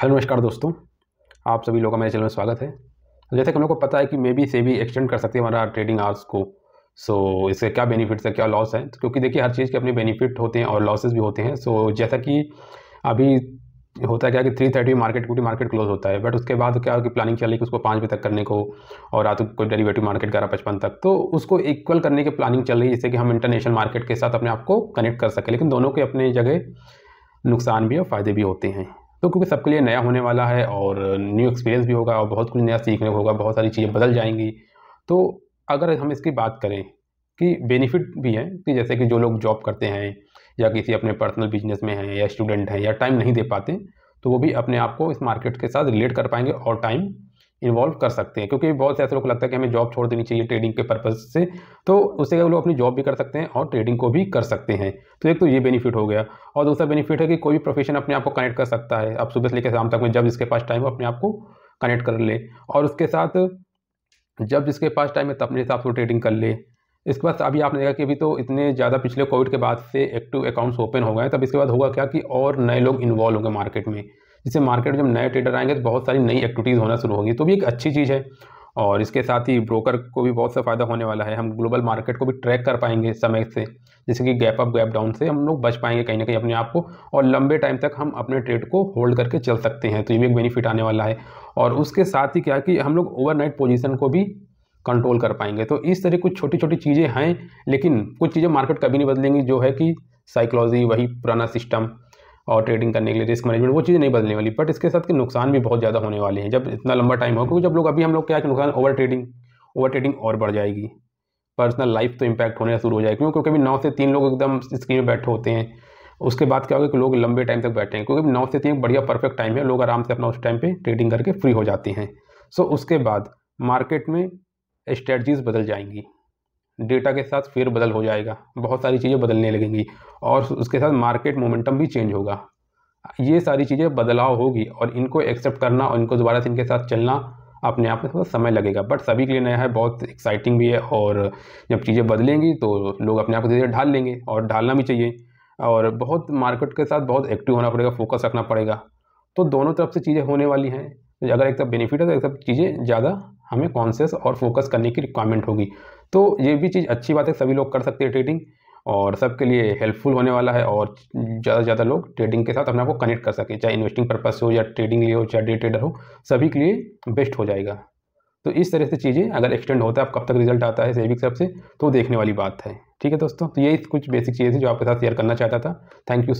hello नमस्कार दोस्तों आप सभी लोगों का मेरे चैनल में स्वागत है जैसे कि हम लोग को पता है कि मे बी से भी एक्सटेंड कर सकते हैं हमारा ट्रेडिंग आवर्स को सो so, इसके क्या बेनिफिट्स है क्या लॉस है क्योंकि देखिए हर चीज़ के अपने बेनिफिट होते हैं और लॉसेज भी होते हैं सो so, जैसा कि अभी होता है क्या कि थ्री थर्टी मार्केट क्योंकि मार्केट क्लोज होता है बट उसके बाद क्या कि प्लानिंग चल रही कि उसको पाँच बजे तक करने को और रात को डेरिवेटिव मार्केट ग्यारह पचपन तक तो उसको इक्वल करने की प्लानिंग चल रही है जिससे कि हम इंटरनेशनल मार्केट के साथ अपने आप को कनेक्ट कर सकें लेकिन दोनों के अपने जगह नुकसान भी और फ़ायदे भी होते हैं तो क्योंकि सबके लिए नया होने वाला है और न्यू एक्सपीरियंस भी होगा और बहुत कुछ नया सीखने को होगा बहुत सारी चीज़ें बदल जाएंगी तो अगर हम इसकी बात करें कि बेनिफिट भी हैं कि जैसे कि जो लोग जॉब करते हैं या किसी अपने पर्सनल बिजनेस में हैं या स्टूडेंट हैं या टाइम नहीं दे पाते तो वो भी अपने आप को इस मार्केट के साथ रिलेट कर पाएंगे और टाइम इन्वॉल्व कर सकते हैं क्योंकि बहुत से ऐसे लोग लगता है कि हमें जॉब छोड़ देनी चाहिए ट्रेडिंग के पर्पज से तो उससे वो लोग अपनी जॉब भी कर सकते हैं और ट्रेडिंग को भी कर सकते हैं तो एक तो ये बेनिफिट हो गया और दूसरा बेनिफिट है कि कोई भी प्रोफेशन अपने आप को कनेक्ट कर सकता है आप सुबह से लेकर शाम तक में जब जिसके पास टाइम हो अपने आप को कनेक्ट कर ले और उसके साथ जब जिसके पास टाइम है तब अपने हिसाब से ट्रेडिंग कर ले इसके बाद अभी आपने देखा कि अभी तो इतने ज़्यादा पिछले कोविड के बाद से एक्टिव अकाउंट्स ओपन हो गए तब इसके बाद होगा क्या कि और नए लोग इन्वॉल्व होंगे मार्केट में जिससे मार्केट में जब नए ट्रेडर आएंगे तो बहुत सारी नई एक्टिविटीज़ होना शुरू होगी तो भी एक अच्छी चीज़ है और इसके साथ ही ब्रोकर को भी बहुत सा फ़ायदा होने वाला है हम ग्लोबल मार्केट को भी ट्रैक कर पाएंगे समय से जैसे कि गैप अप गैप डाउन से हम लोग बच पाएंगे कहीं ना कहीं अपने आप को और लंबे टाइम तक हम अपने ट्रेड को होल्ड करके चल सकते हैं तो ये भी एक बेनिफिट आने वाला है और उसके साथ ही क्या कि हम लोग ओवरनाइट पोजिशन को भी कंट्रोल कर पाएंगे तो इस तरह कुछ छोटी छोटी चीज़ें हैं लेकिन कुछ चीज़ें मार्केट कभी नहीं बदलेंगी जो है कि साइकोलॉजी वही पुराना सिस्टम और ट्रेडिंग करने के लिए रिस्क मैनेजमेंट वो चीज़ नहीं बदलने वाली बट इसके साथ के नुकसान भी बहुत ज़्यादा होने वाले हैं जब इतना लंबा टाइम हो क्योंकि जब लोग अभी हम लोग क्या नुकसान ओवर ट्रेडिंग ओवर ट्रेडिंग और बढ़ जाएगी पर्सनल लाइफ तो इम्पैक्ट होने शुरू हो जाएगी क्यों क्योंकि अभी नौ से तीन लोग एकदम स्क्रीन में बैठे होते हैं उसके बाद क्या होगा कि लोग लंबे टाइम तक बैठे हैं क्योंकि नौ से तीन बढ़िया परफेक्ट टाइम है लोग आराम से अपना उस टाइम पर ट्रेडिंग करके फ्री हो जाते हैं सो उसके बाद मार्केट में स्ट्रेटजीज़ बदल जाएंगी डेटा के साथ फिर बदल हो जाएगा बहुत सारी चीज़ें बदलने लगेंगी और उसके साथ मार्केट मोमेंटम भी चेंज होगा ये सारी चीज़ें बदलाव होगी और इनको एक्सेप्ट करना और इनको दोबारा से इनके साथ चलना अपने आप में थोड़ा समय लगेगा बट सभी के लिए नया है बहुत एक्साइटिंग भी है और जब चीज़ें बदलेंगी तो लोग अपने आप को धीरे धीरे ढाल लेंगे और ढालना भी चाहिए और बहुत मार्केट के साथ बहुत एक्टिव होना पड़ेगा फोकस रखना पड़ेगा तो दोनों तरफ से चीज़ें होने वाली हैं अगर एक तरफ बेनिफिट है तो एक तरफ चीज़ें ज़्यादा हमें कॉन्शियस और फोकस करने की रिक्वायरमेंट होगी तो ये भी चीज़ अच्छी बात है सभी लोग कर सकते हैं ट्रेडिंग और सबके लिए हेल्पफुल होने वाला है और ज़्यादा से ज़्यादा लोग ट्रेडिंग के साथ अपने आपको को कनेक्ट कर सके चाहे इन्वेस्टिंग पर्पज़ से हो या ट्रेडिंग लिए हो चाहे डे ट्रेडर हो सभी के लिए बेस्ट हो जाएगा तो इस तरह से चीज़ें अगर एक्सटेंड होता है अब कब तक रिजल्ट आता है सेविंग तरफ से तो देखने वाली बात है ठीक है दोस्तों तो ये कुछ बेसिक चीज़ें जो आपके साथ शेयर करना चाहता था थैंक यू सो